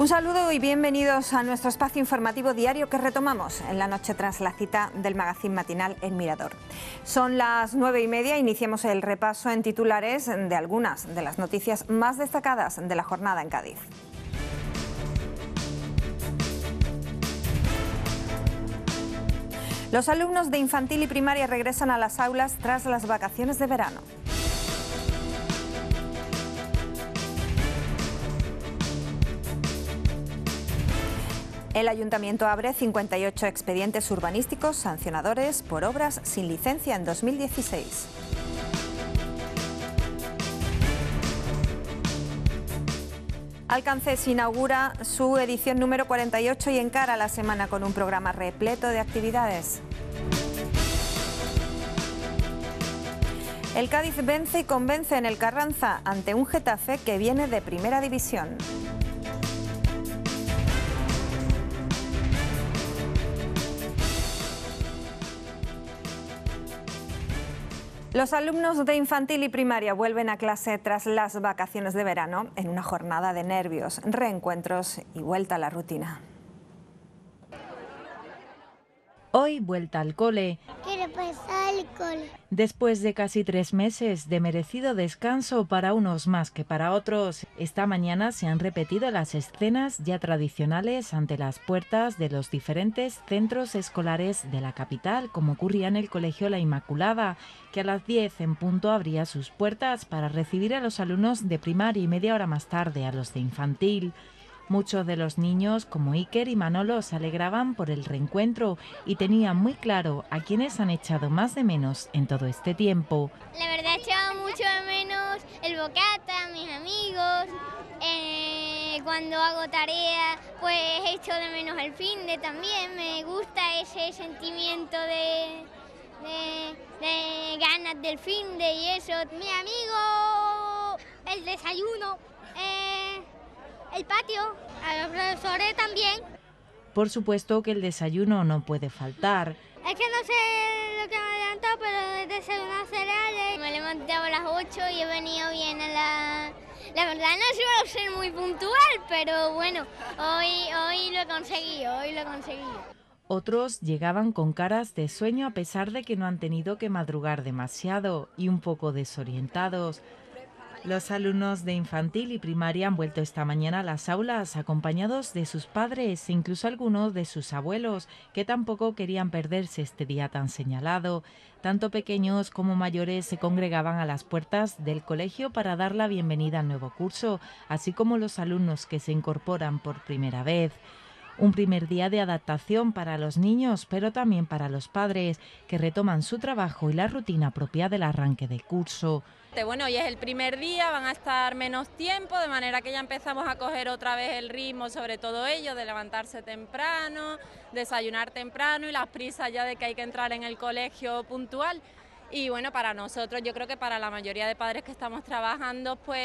Un saludo y bienvenidos a nuestro espacio informativo diario que retomamos en la noche tras la cita del magazín matinal El Mirador. Son las nueve y media, iniciamos el repaso en titulares de algunas de las noticias más destacadas de la jornada en Cádiz. Los alumnos de infantil y primaria regresan a las aulas tras las vacaciones de verano. El ayuntamiento abre 58 expedientes urbanísticos sancionadores por obras sin licencia en 2016. Alcance inaugura su edición número 48 y encara la semana con un programa repleto de actividades. El Cádiz vence y convence en el Carranza ante un Getafe que viene de Primera División. Los alumnos de infantil y primaria vuelven a clase tras las vacaciones de verano en una jornada de nervios, reencuentros y vuelta a la rutina. Hoy vuelta al cole. al cole. Después de casi tres meses de merecido descanso para unos más que para otros, esta mañana se han repetido las escenas ya tradicionales ante las puertas de los diferentes centros escolares de la capital, como ocurría en el Colegio La Inmaculada, que a las 10 en punto abría sus puertas para recibir a los alumnos de primaria y media hora más tarde a los de infantil. Muchos de los niños, como Iker y Manolo, se alegraban por el reencuentro y tenían muy claro a quienes han echado más de menos en todo este tiempo. La verdad, he echado mucho de menos el bocata, mis amigos. Eh, cuando hago tarea pues he hecho de menos el fin también. Me gusta ese sentimiento de, ganas del fin de y eso. Mi amigo, el desayuno el patio, a los profesores también. Por supuesto que el desayuno no puede faltar. Es que no sé lo que me ha adelantado, pero he desayunado cereales. Me levanté a las 8 y he venido bien a la... La verdad no a ser muy puntual, pero bueno, hoy, hoy lo conseguí, hoy lo conseguido". Otros llegaban con caras de sueño a pesar de que no han tenido que madrugar demasiado y un poco desorientados. Los alumnos de infantil y primaria han vuelto esta mañana a las aulas acompañados de sus padres e incluso algunos de sus abuelos, que tampoco querían perderse este día tan señalado. Tanto pequeños como mayores se congregaban a las puertas del colegio para dar la bienvenida al nuevo curso, así como los alumnos que se incorporan por primera vez. Un primer día de adaptación para los niños, pero también para los padres, que retoman su trabajo y la rutina propia del arranque de curso. Bueno, hoy es el primer día, van a estar menos tiempo, de manera que ya empezamos a coger otra vez el ritmo, sobre todo ello de levantarse temprano, desayunar temprano y las prisas ya de que hay que entrar en el colegio puntual. Y bueno, para nosotros, yo creo que para la mayoría de padres que estamos trabajando, pues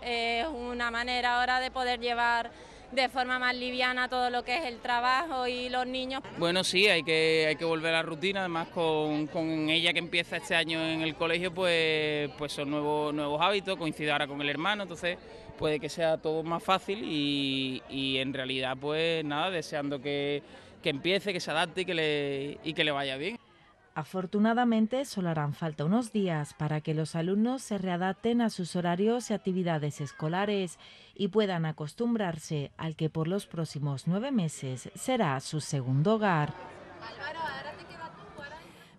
es una manera ahora de poder llevar de forma más liviana todo lo que es el trabajo y los niños. Bueno, sí, hay que, que volver a la rutina, además con, ella que empieza este año en el colegio, pues, pues son nuevos, nuevos hábitos, coincide ahora con el hermano, entonces puede que sea todo más fácil y, en realidad pues nada, deseando que, empiece, que se adapte que le, y que le vaya bien. Afortunadamente, solo harán falta unos días para que los alumnos se readapten a sus horarios y actividades escolares y puedan acostumbrarse al que por los próximos nueve meses será su segundo hogar.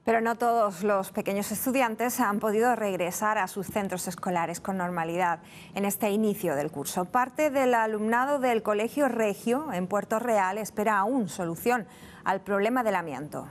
Pero no todos los pequeños estudiantes han podido regresar a sus centros escolares con normalidad en este inicio del curso. Parte del alumnado del Colegio Regio en Puerto Real espera aún solución al problema del amianto.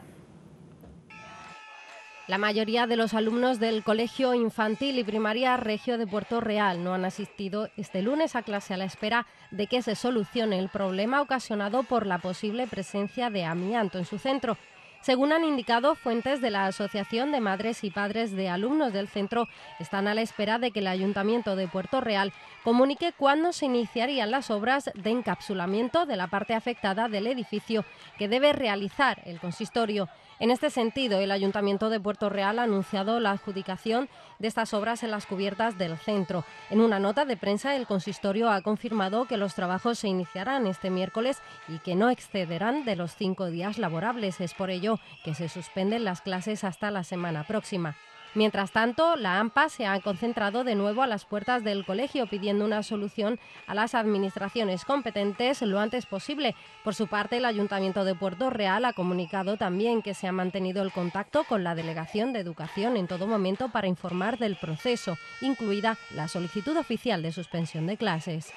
La mayoría de los alumnos del Colegio Infantil y Primaria Regio de Puerto Real no han asistido este lunes a clase a la espera de que se solucione el problema ocasionado por la posible presencia de amianto en su centro. Según han indicado fuentes de la Asociación de Madres y Padres de Alumnos del Centro, están a la espera de que el Ayuntamiento de Puerto Real comunique cuándo se iniciarían las obras de encapsulamiento de la parte afectada del edificio que debe realizar el consistorio. En este sentido, el Ayuntamiento de Puerto Real ha anunciado la adjudicación de estas obras en las cubiertas del centro. En una nota de prensa, el consistorio ha confirmado que los trabajos se iniciarán este miércoles y que no excederán de los cinco días laborables. Es por ello que se suspenden las clases hasta la semana próxima. Mientras tanto, la AMPA se ha concentrado de nuevo a las puertas del colegio pidiendo una solución a las administraciones competentes lo antes posible. Por su parte, el Ayuntamiento de Puerto Real ha comunicado también que se ha mantenido el contacto con la Delegación de Educación en todo momento para informar del proceso, incluida la solicitud oficial de suspensión de clases.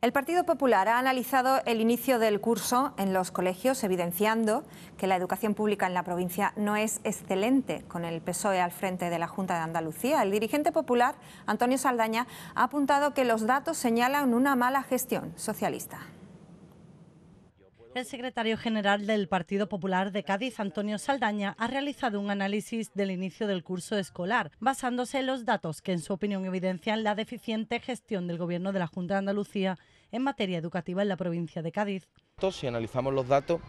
El Partido Popular ha analizado el inicio del curso en los colegios, evidenciando que la educación pública en la provincia no es excelente, con el PSOE al frente de la Junta de Andalucía. El dirigente popular, Antonio Saldaña, ha apuntado que los datos señalan una mala gestión socialista. El secretario general del Partido Popular de Cádiz, Antonio Saldaña, ha realizado un análisis del inicio del curso escolar, basándose en los datos que, en su opinión, evidencian la deficiente gestión del Gobierno de la Junta de Andalucía en materia educativa en la provincia de Cádiz. Si analizamos los datos,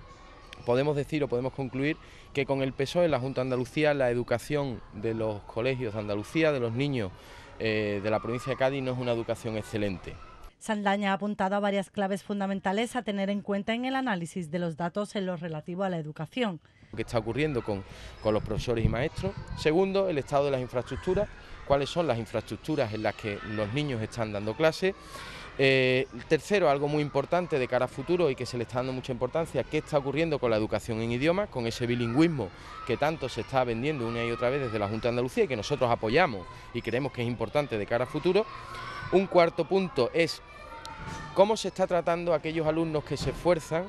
podemos decir o podemos concluir que con el PSOE en la Junta de Andalucía la educación de los colegios de Andalucía, de los niños eh, de la provincia de Cádiz, no es una educación excelente. Saldaña ha apuntado a varias claves fundamentales a tener en cuenta en el análisis de los datos en lo relativo a la educación. ¿Qué está ocurriendo con, los profesores y maestros. Segundo, el estado de las infraestructuras, cuáles son las infraestructuras en las que los niños están dando clase. Eh, tercero, algo muy importante de cara a futuro y que se le está dando mucha importancia, qué está ocurriendo con la educación en idiomas, con ese bilingüismo que tanto se está vendiendo una y otra vez desde la Junta de Andalucía y que nosotros apoyamos y creemos que es importante de cara a futuro. Un cuarto punto es cómo se está tratando a aquellos alumnos que se esfuerzan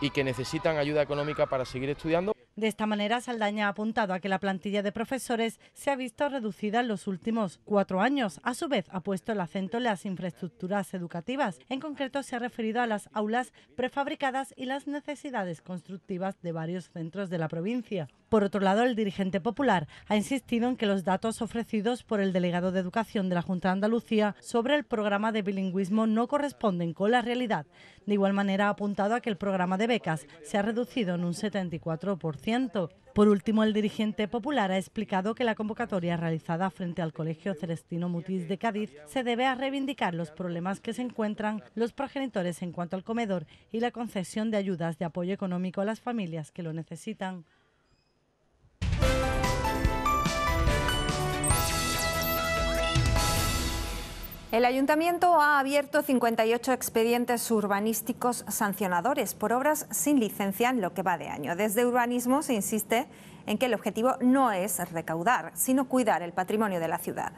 y que necesitan ayuda económica para seguir estudiando. De esta manera, Saldaña ha apuntado a que la plantilla de profesores se ha visto reducida en los últimos cuatro años. A su vez, ha puesto el acento en las infraestructuras educativas. En concreto, se ha referido a las aulas prefabricadas y las necesidades constructivas de varios centros de la provincia. Por otro lado, el dirigente popular ha insistido en que los datos ofrecidos por el delegado de Educación de la Junta de Andalucía sobre el programa de bilingüismo no corresponden con la realidad. De igual manera, ha apuntado a que el programa de becas se ha reducido en un 74%. Por último, el dirigente popular ha explicado que la convocatoria realizada frente al Colegio Celestino Mutis de Cádiz se debe a reivindicar los problemas que se encuentran los progenitores en cuanto al comedor y la concesión de ayudas de apoyo económico a las familias que lo necesitan. El ayuntamiento ha abierto 58 expedientes urbanísticos sancionadores por obras sin licencia en lo que va de año. Desde urbanismo se insiste en que el objetivo no es recaudar, sino cuidar el patrimonio de la ciudad.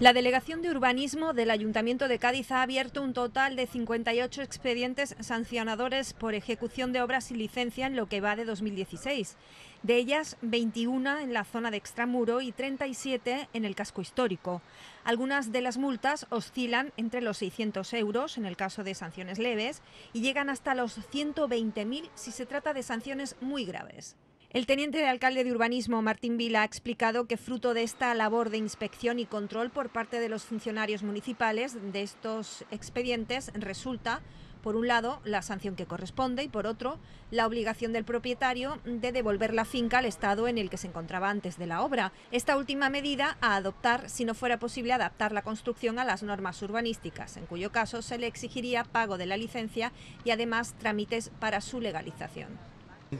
La Delegación de Urbanismo del Ayuntamiento de Cádiz ha abierto un total de 58 expedientes sancionadores por ejecución de obras sin licencia en lo que va de 2016. De ellas, 21 en la zona de extramuro y 37 en el casco histórico. Algunas de las multas oscilan entre los 600 euros en el caso de sanciones leves y llegan hasta los 120.000 si se trata de sanciones muy graves. El teniente de alcalde de urbanismo, Martín Vila, ha explicado que fruto de esta labor de inspección y control por parte de los funcionarios municipales de estos expedientes resulta, por un lado, la sanción que corresponde y, por otro, la obligación del propietario de devolver la finca al estado en el que se encontraba antes de la obra. Esta última medida a adoptar si no fuera posible adaptar la construcción a las normas urbanísticas, en cuyo caso se le exigiría pago de la licencia y además trámites para su legalización.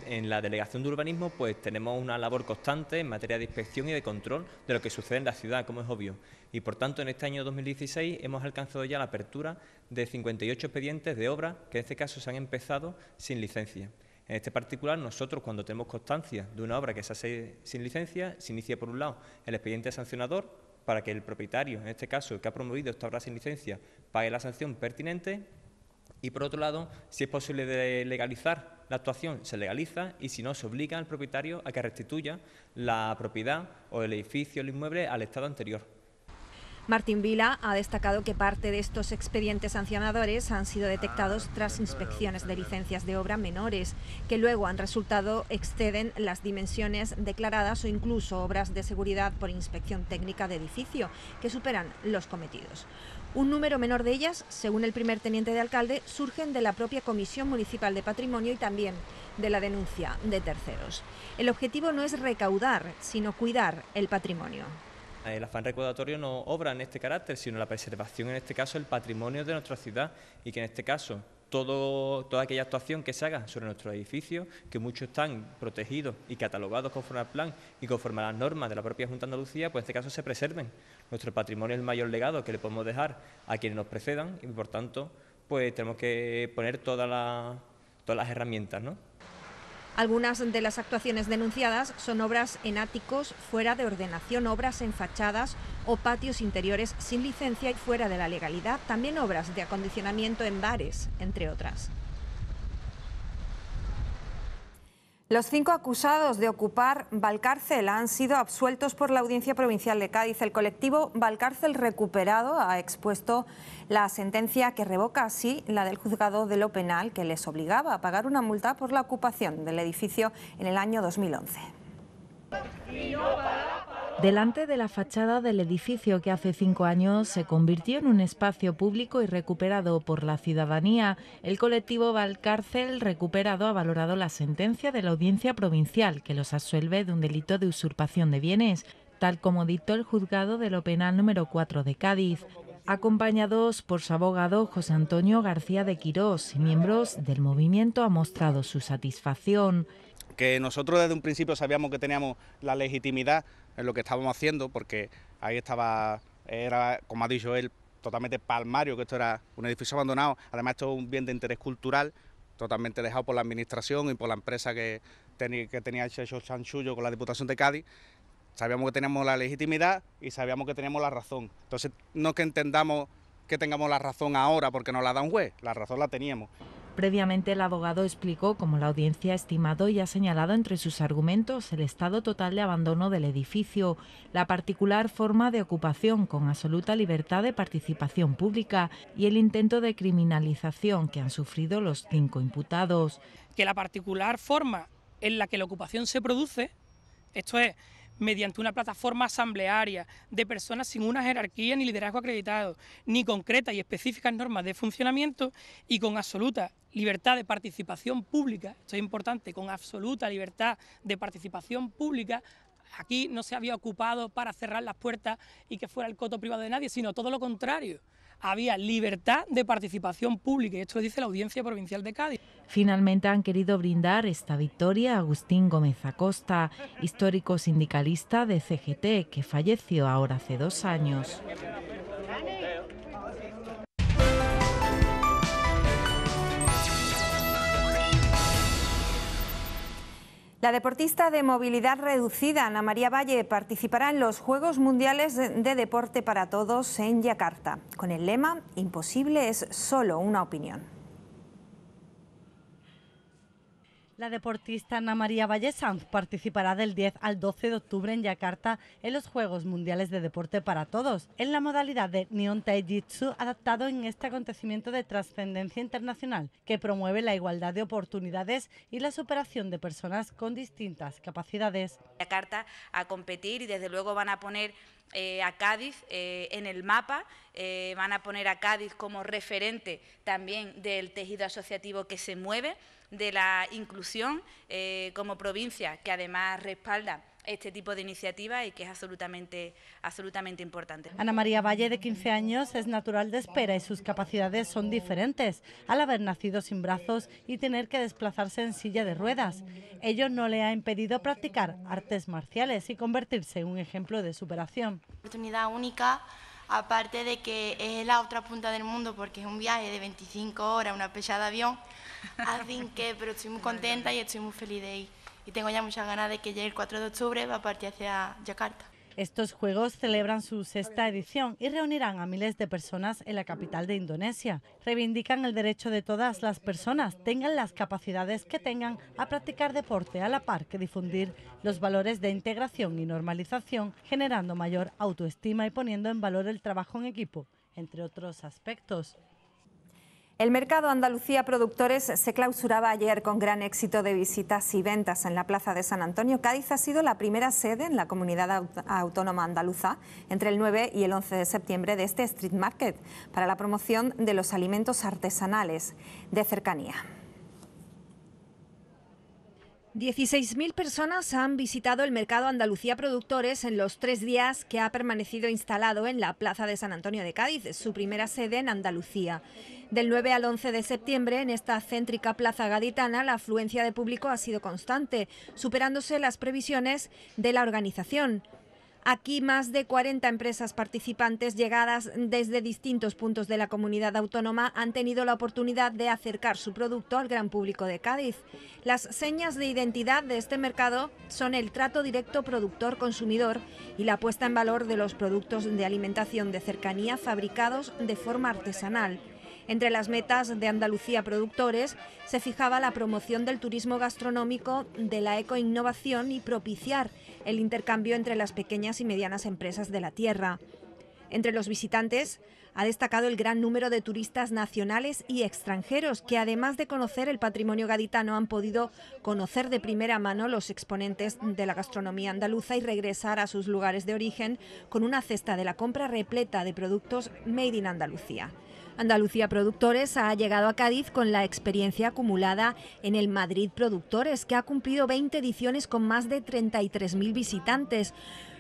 En la Delegación de Urbanismo pues tenemos una labor constante en materia de inspección y de control de lo que sucede en la ciudad, como es obvio. Y por tanto, en este año 2016 hemos alcanzado ya la apertura de 58 expedientes de obra que en este caso se han empezado sin licencia. En este particular, nosotros cuando tenemos constancia de una obra que se hace sin licencia, se inicia por un lado el expediente sancionador para que el propietario, en este caso que ha promovido esta obra sin licencia, pague la sanción pertinente y por otro lado, si es posible legalizar la actuación, se legaliza y si no, se obliga al propietario a que restituya la propiedad o el edificio, o el inmueble al estado anterior. Martín Vila ha destacado que parte de estos expedientes sancionadores han sido detectados tras inspecciones de licencias de obra menores, que luego han resultado exceden las dimensiones declaradas o incluso obras de seguridad por inspección técnica de edificio, que superan los cometidos. Un número menor de ellas, según el primer teniente de alcalde, surgen de la propia Comisión Municipal de Patrimonio y también de la denuncia de terceros. El objetivo no es recaudar, sino cuidar el patrimonio. El afán recaudatorio no obra en este carácter, sino la preservación, en este caso, del patrimonio de nuestra ciudad y que en este caso toda aquella actuación que se haga sobre nuestros edificios, que muchos están protegidos y catalogados conforme al plan y conforme a las normas de la propia Junta de Andalucía, pues en este caso se preserven. Nuestro patrimonio es el mayor legado que le podemos dejar a quienes nos precedan y, por tanto, pues tenemos que poner todas las herramientas, ¿no? Algunas de las actuaciones denunciadas son obras en áticos, fuera de ordenación, obras en fachadas o patios interiores sin licencia y fuera de la legalidad, también obras de acondicionamiento en bares, entre otras. Los cinco acusados de ocupar Valcárcel han sido absueltos por la Audiencia Provincial de Cádiz. El colectivo Valcárcel Recuperado ha expuesto la sentencia que revoca así la del juzgado de lo penal que les obligaba a pagar una multa por la ocupación del edificio en el año 2011. Delante de la fachada del edificio que hace cinco años se convirtió en un espacio público y recuperado por la ciudadanía, el colectivo Valcárcel Recuperado ha valorado la sentencia de la audiencia provincial que los asuelve de un delito de usurpación de bienes, tal como dictó el juzgado de lo penal número 4 de Cádiz acompañados por su abogado José Antonio García de Quirós, miembros del movimiento, ha mostrado su satisfacción que nosotros desde un principio sabíamos que teníamos la legitimidad en lo que estábamos haciendo, porque ahí estaba, era, como ha dicho él, totalmente palmario, que esto era un edificio abandonado, además esto es un bien de interés cultural, totalmente dejado por la administración y por la empresa que, que tenía hecho Chanchullo con la Diputación de Cádiz, sabíamos que teníamos la legitimidad y sabíamos que teníamos la razón. Entonces, no que entendamos que tengamos la razón ahora porque nos la da un juez, la razón la teníamos. Previamente el abogado explicó cómo la audiencia ha estimado y ha señalado entre sus argumentos el estado total de abandono del edificio, la particular forma de ocupación con absoluta libertad de participación pública y el intento de criminalización que han sufrido los cinco imputados. Que la particular forma en la que la ocupación se produce, esto es, mediante una plataforma asamblearia de personas sin una jerarquía ni liderazgo acreditado, ni concretas y específicas normas de funcionamiento y con absoluta libertad de participación pública, esto es importante, con absoluta libertad de participación pública aquí no se había ocupado para cerrar las puertas y que fuera el coto privado de nadie, sino todo lo contrario había libertad de participación pública, y esto lo dice la Audiencia Provincial de Cádiz. Finalmente han querido brindar esta victoria a Agustín Gómez Acosta, histórico sindicalista de CGT, que falleció ahora hace dos años. La deportista de movilidad reducida, Ana María Valle, participará en los Juegos Mundiales de Deporte para Todos en Yakarta, con el lema Imposible es solo una opinión. La deportista Ana María Valle participará del 10 al 12 de octubre en Yakarta en los Juegos Mundiales de Deporte para Todos, en la modalidad de Nihon Taijitsu adaptado en este acontecimiento de trascendencia internacional que promueve la igualdad de oportunidades y la superación de personas con distintas capacidades. Yakarta a competir y desde luego van a poner eh, a Cádiz eh, en el mapa, eh, van a poner a Cádiz como referente también del tejido asociativo que se mueve de la inclusión eh, como provincia, que además respalda este tipo de iniciativa y que es absolutamente, absolutamente importante. Ana María Valle, de 15 años, es natural de espera y sus capacidades son diferentes al haber nacido sin brazos y tener que desplazarse en silla de ruedas. Ello no le ha impedido practicar artes marciales y convertirse en un ejemplo de superación. Oportunidad única aparte de que es la otra punta del mundo porque es un viaje de 25 horas, una pesada de avión, así que, pero estoy muy contenta y estoy muy feliz de ir. Y tengo ya muchas ganas de que llegue el 4 de octubre, va a partir hacia Yakarta. Estos juegos celebran su sexta edición y reunirán a miles de personas en la capital de Indonesia. Reivindican el derecho de todas las personas, tengan las capacidades que tengan, a practicar deporte a la par que difundir los valores de integración y normalización, generando mayor autoestima y poniendo en valor el trabajo en equipo, entre otros aspectos. El mercado Andalucía Productores se clausuraba ayer con gran éxito de visitas y ventas en la Plaza de San Antonio. Cádiz ha sido la primera sede en la comunidad autónoma andaluza entre el 9 y el 11 de septiembre de este Street Market para la promoción de los alimentos artesanales de cercanía. 16.000 personas han visitado el mercado Andalucía Productores en los tres días que ha permanecido instalado en la Plaza de San Antonio de Cádiz, su primera sede en Andalucía. Del 9 al 11 de septiembre, en esta céntrica plaza gaditana, la afluencia de público ha sido constante, superándose las previsiones de la organización. Aquí más de 40 empresas participantes llegadas desde distintos puntos de la comunidad autónoma han tenido la oportunidad de acercar su producto al gran público de Cádiz. Las señas de identidad de este mercado son el trato directo productor-consumidor y la puesta en valor de los productos de alimentación de cercanía fabricados de forma artesanal. Entre las metas de Andalucía Productores se fijaba la promoción del turismo gastronómico, de la ecoinnovación y propiciar el intercambio entre las pequeñas y medianas empresas de la tierra. Entre los visitantes ha destacado el gran número de turistas nacionales y extranjeros que además de conocer el patrimonio gaditano han podido conocer de primera mano los exponentes de la gastronomía andaluza y regresar a sus lugares de origen con una cesta de la compra repleta de productos made in Andalucía. Andalucía Productores ha llegado a Cádiz con la experiencia acumulada en el Madrid Productores, que ha cumplido 20 ediciones con más de 33.000 visitantes.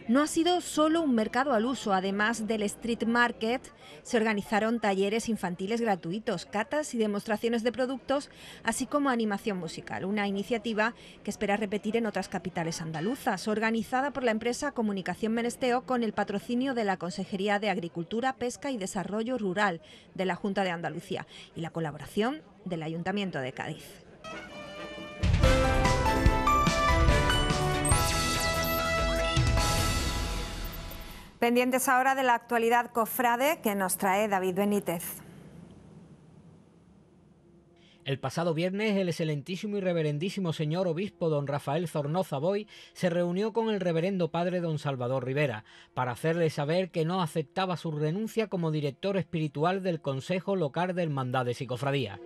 No ha sido solo un mercado al uso, además del street market, se organizaron talleres infantiles gratuitos, catas y demostraciones de productos, así como animación musical, una iniciativa que espera repetir en otras capitales andaluzas, organizada por la empresa Comunicación Menesteo con el patrocinio de la Consejería de Agricultura, Pesca y Desarrollo Rural de la Junta de Andalucía y la colaboración del Ayuntamiento de Cádiz. Pendientes ahora de la actualidad cofrade que nos trae David Benítez. El pasado viernes, el excelentísimo y reverendísimo señor obispo don Rafael Zornoza Boy se reunió con el reverendo padre don Salvador Rivera para hacerle saber que no aceptaba su renuncia como director espiritual del Consejo Local de Hermandades de Cofradías.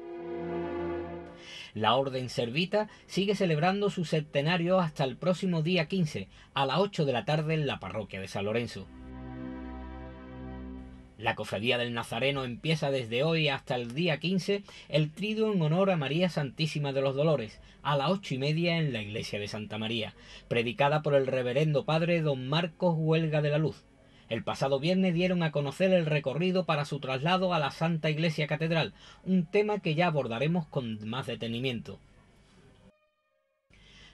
La Orden Servita sigue celebrando su septenario hasta el próximo día 15, a las 8 de la tarde en la parroquia de San Lorenzo. La cofradía del Nazareno empieza desde hoy hasta el día 15 el trido en honor a María Santísima de los Dolores, a las ocho y media en la iglesia de Santa María, predicada por el reverendo padre don Marcos Huelga de la Luz. El pasado viernes dieron a conocer el recorrido para su traslado a la Santa Iglesia Catedral, un tema que ya abordaremos con más detenimiento.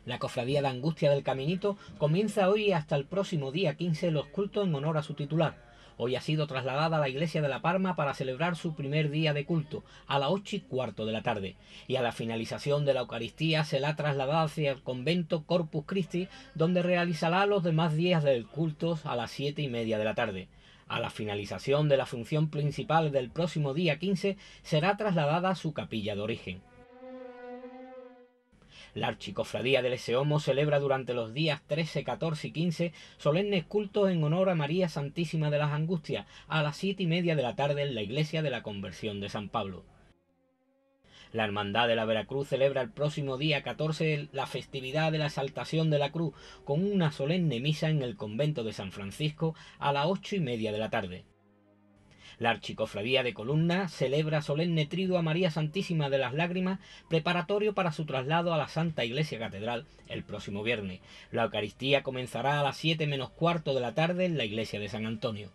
La cofradía de Angustia del Caminito comienza hoy hasta el próximo día 15 los cultos en honor a su titular, Hoy ha sido trasladada a la iglesia de La Parma para celebrar su primer día de culto, a las 8 y cuarto de la tarde, y a la finalización de la Eucaristía será trasladada hacia el convento Corpus Christi, donde realizará los demás días del culto a las 7 y media de la tarde. A la finalización de la función principal del próximo día 15 será trasladada a su capilla de origen. La Archicofradía del Eseomo celebra durante los días 13, 14 y 15 solemnes cultos en honor a María Santísima de las Angustias a las 7 y media de la tarde en la iglesia de la Conversión de San Pablo. La Hermandad de la Veracruz celebra el próximo día 14 la festividad de la Exaltación de la Cruz con una solemne misa en el convento de San Francisco a las 8 y media de la tarde. La Archicofradía de Columna celebra solemne trido a María Santísima de las Lágrimas, preparatorio para su traslado a la Santa Iglesia Catedral el próximo viernes. La Eucaristía comenzará a las 7 menos cuarto de la tarde en la Iglesia de San Antonio.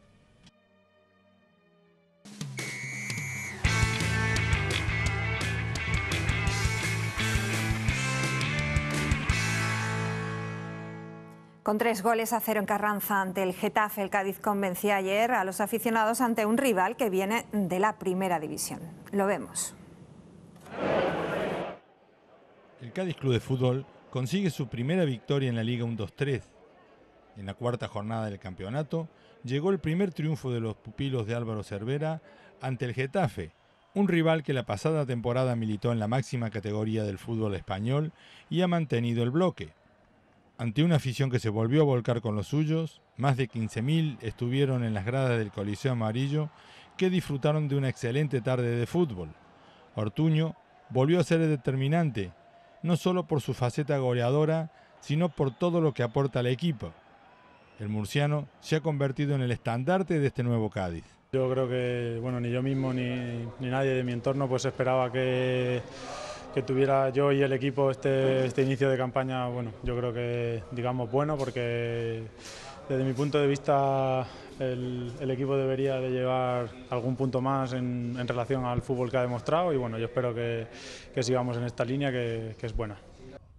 Con tres goles a cero en Carranza ante el Getafe, el Cádiz convencía ayer a los aficionados ante un rival que viene de la primera división. Lo vemos. El Cádiz Club de Fútbol consigue su primera victoria en la Liga 1-2-3. En la cuarta jornada del campeonato llegó el primer triunfo de los pupilos de Álvaro Cervera ante el Getafe, un rival que la pasada temporada militó en la máxima categoría del fútbol español y ha mantenido el bloque. Ante una afición que se volvió a volcar con los suyos, más de 15.000 estuvieron en las gradas del Coliseo Amarillo que disfrutaron de una excelente tarde de fútbol. Ortuño volvió a ser determinante, no solo por su faceta goleadora, sino por todo lo que aporta al equipo. El murciano se ha convertido en el estandarte de este nuevo Cádiz. Yo creo que bueno, ni yo mismo ni, ni nadie de mi entorno pues esperaba que que tuviera yo y el equipo este, este, inicio de campaña, bueno, yo creo que digamos bueno porque desde mi punto de vista el, equipo debería de llevar algún punto más en, relación al fútbol que ha demostrado y bueno, yo espero que, sigamos en esta línea que, que es buena.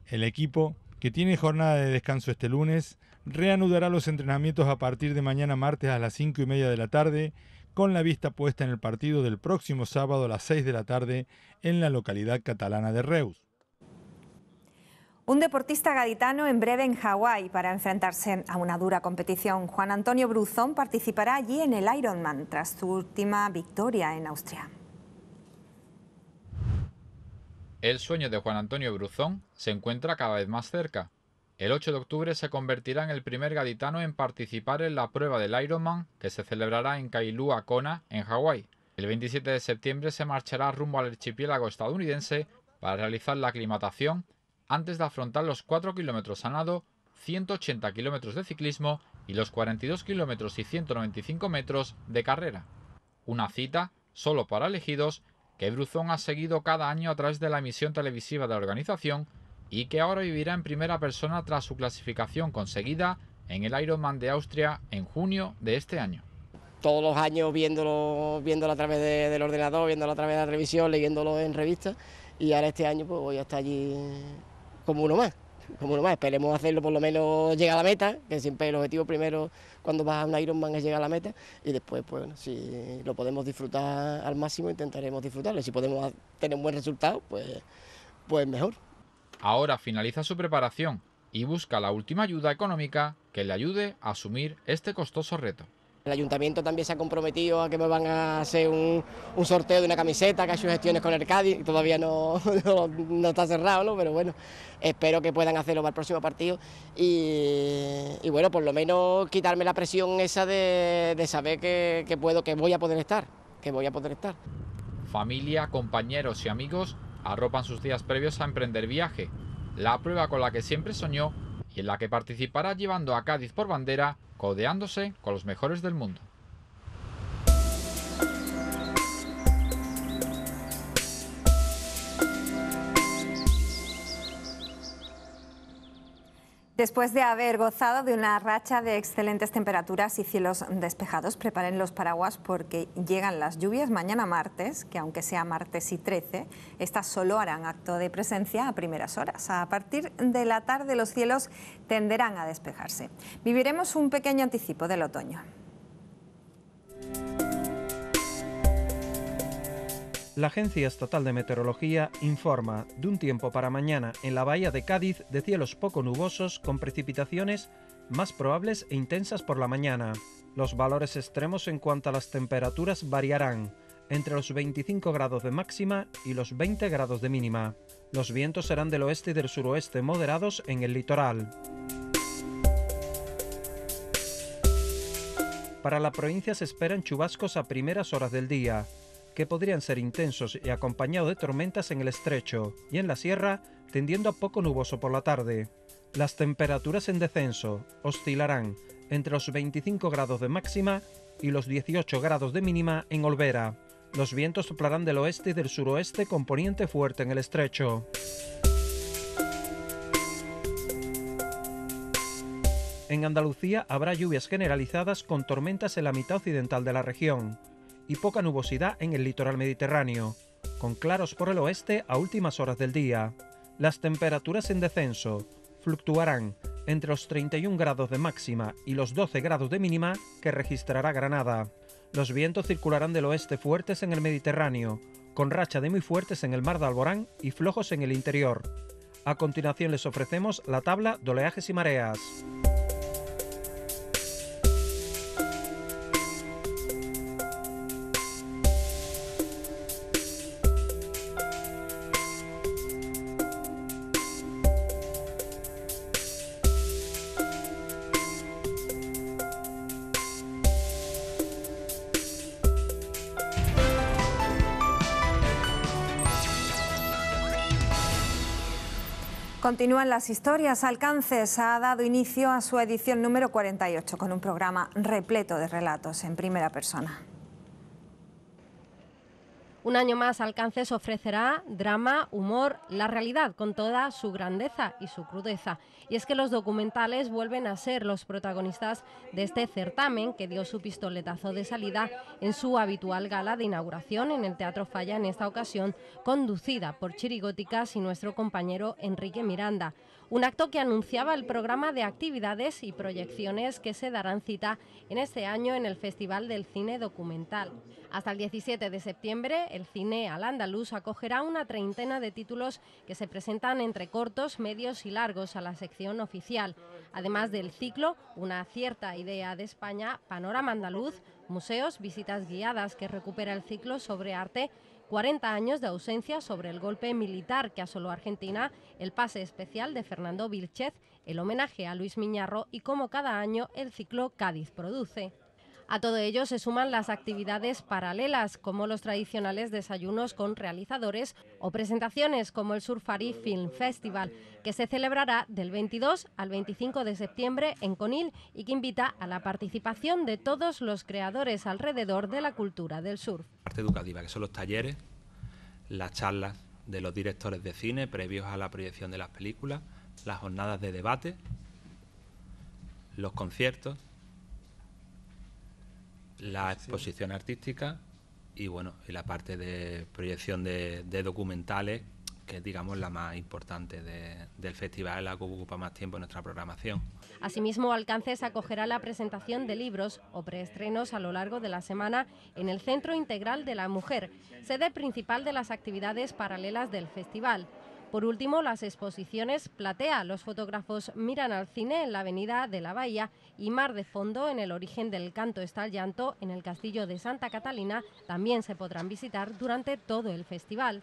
El equipo, que tiene jornada de descanso este lunes, reanudará los entrenamientos a partir de mañana martes a las 5 y media de la tarde con la vista puesta en el partido del próximo sábado a las 6 de la tarde en la localidad catalana de Reus. Un deportista gaditano en breve en Hawái para enfrentarse a una dura competición. Juan Antonio Bruzón participará allí en el Ironman tras su última victoria en Austria. El sueño de Juan Antonio Bruzón se encuentra cada vez más cerca. El 8 de octubre se convertirá en el primer gaditano en participar en la prueba del Ironman que se celebrará en Kailua Kona, en Hawái. El 27 de septiembre se marchará rumbo al archipiélago estadounidense para realizar la aclimatación antes de afrontar los 4 kilómetros a nado, 180 kilómetros de ciclismo y los 42 kilómetros y 195 metros de carrera. Una cita, solo para elegidos, que Bruzón ha seguido cada año a través de la emisión televisiva de la organización y que ahora vivirá en primera persona tras su clasificación conseguida en el Ironman de Austria en junio de este año. Todos los años viéndolo, viéndolo a través del ordenador, viéndolo a través de la televisión, leyéndolo en revistas y ahora este año pues voy a estar allí como uno más, como uno más. Esperemos hacerlo por lo menos llegar a la meta, que siempre el objetivo primero cuando vas a un Ironman es llegar a la meta y después pues bueno, si lo podemos disfrutar al máximo intentaremos disfrutarlo. Si podemos tener buen resultado pues, pues mejor. Ahora finaliza su preparación y busca la última ayuda económica que le ayude a asumir este costoso reto. El ayuntamiento también se ha comprometido a que me van a hacer un, sorteo de una camiseta, que ha hecho gestiones con el Cádiz, todavía no, está cerrado, pero bueno, espero que puedan hacerlo para el próximo partido y, bueno, por lo menos quitarme la presión esa de, saber que, puedo, que voy a poder estar, que voy a poder estar. Familia, compañeros y amigos arropan sus días previos a emprender viaje, la prueba con la que siempre soñó y en la que participará llevando a Cádiz por bandera, codeándose con los mejores del mundo. Después de haber gozado de una racha de excelentes temperaturas y cielos despejados, preparen los paraguas porque llegan las lluvias mañana martes, que aunque sea martes y 13, estas solo harán acto de presencia a primeras horas. A partir de la tarde los cielos tenderán a despejarse. Viviremos un pequeño anticipo del otoño. La Agencia Estatal de Meteorología informa de un tiempo para mañana en la bahía de Cádiz de cielos poco nubosos con precipitaciones más probables e intensas por la mañana. Los valores extremos en cuanto a las temperaturas variarán entre los 25 grados de máxima y los 20 grados de mínima. Los vientos serán del oeste y del suroeste moderados en el litoral. Para la provincia se esperan chubascos a primeras horas del día que podrían ser intensos y acompañados de tormentas en el estrecho y en la sierra, tendiendo a poco nuboso por la tarde. Las temperaturas en descenso oscilarán entre los 25 grados de máxima y los 18 grados de mínima en Olvera. Los vientos soplarán del oeste y del suroeste con poniente fuerte en el estrecho. En Andalucía habrá lluvias generalizadas con tormentas en la mitad occidental de la región y poca nubosidad en el litoral mediterráneo, con claros por el oeste a últimas horas del día. Las temperaturas en descenso fluctuarán entre los 31 grados de máxima y los 12 grados de mínima que registrará Granada. Los vientos circularán del oeste fuertes en el Mediterráneo, con racha de muy fuertes en el mar de Alborán y flojos en el interior. A continuación les ofrecemos la tabla de oleajes y mareas. Continúan las historias. Alcances ha dado inicio a su edición número 48 con un programa repleto de relatos en primera persona. Un año más Alcances ofrecerá drama, humor, la realidad, con toda su grandeza y su crudeza. Y es que los documentales vuelven a ser los protagonistas de este certamen que dio su pistoletazo de salida en su habitual gala de inauguración en el Teatro Falla, en esta ocasión conducida por Chirigóticas y nuestro compañero Enrique Miranda. Un acto que anunciaba el programa de actividades y proyecciones que se darán cita en este año en el Festival del Cine Documental. Hasta el 17 de septiembre el cine al andaluz acogerá una treintena de títulos que se presentan entre cortos, medios y largos a la sección oficial. Además del ciclo, una cierta idea de España, Panorama Andaluz, museos, visitas guiadas que recupera el ciclo sobre arte 40 años de ausencia sobre el golpe militar que asoló Argentina, el pase especial de Fernando Vilchez, el homenaje a Luis Miñarro y como cada año el ciclo Cádiz produce. A todo ello se suman las actividades paralelas, como los tradicionales desayunos con realizadores o presentaciones como el Surfari Film Festival, que se celebrará del 22 al 25 de septiembre en Conil y que invita a la participación de todos los creadores alrededor de la cultura del surf. Parte educativa, que son los talleres, las charlas de los directores de cine previos a la proyección de las películas, las jornadas de debate, los conciertos la exposición artística y bueno, y la parte de proyección de, documentales, que es digamos la más importante del festival, la que ocupa más tiempo en nuestra programación. Asimismo, Alcances acogerá la presentación de libros o preestrenos a lo largo de la semana en el Centro Integral de la Mujer, sede principal de las actividades paralelas del festival. Por último, las exposiciones Platea. Los fotógrafos miran al cine en la Avenida de la Bahía y Mar de Fondo en el origen del canto está llanto en el Castillo de Santa Catalina. También se podrán visitar durante todo el festival.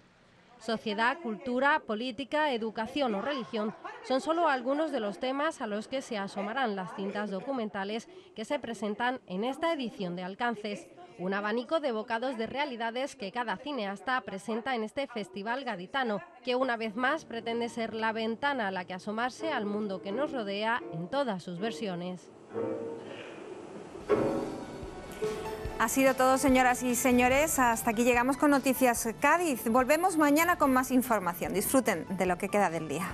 Sociedad, cultura, política, educación o religión son solo algunos de los temas a los que se asomarán las cintas documentales que se presentan en esta edición de Alcances. Un abanico de bocados de realidades que cada cineasta presenta en este Festival Gaditano, que una vez más pretende ser la ventana a la que asomarse al mundo que nos rodea en todas sus versiones. Ha sido todo, señoras y señores. Hasta aquí llegamos con Noticias Cádiz. Volvemos mañana con más información. Disfruten de lo que queda del día.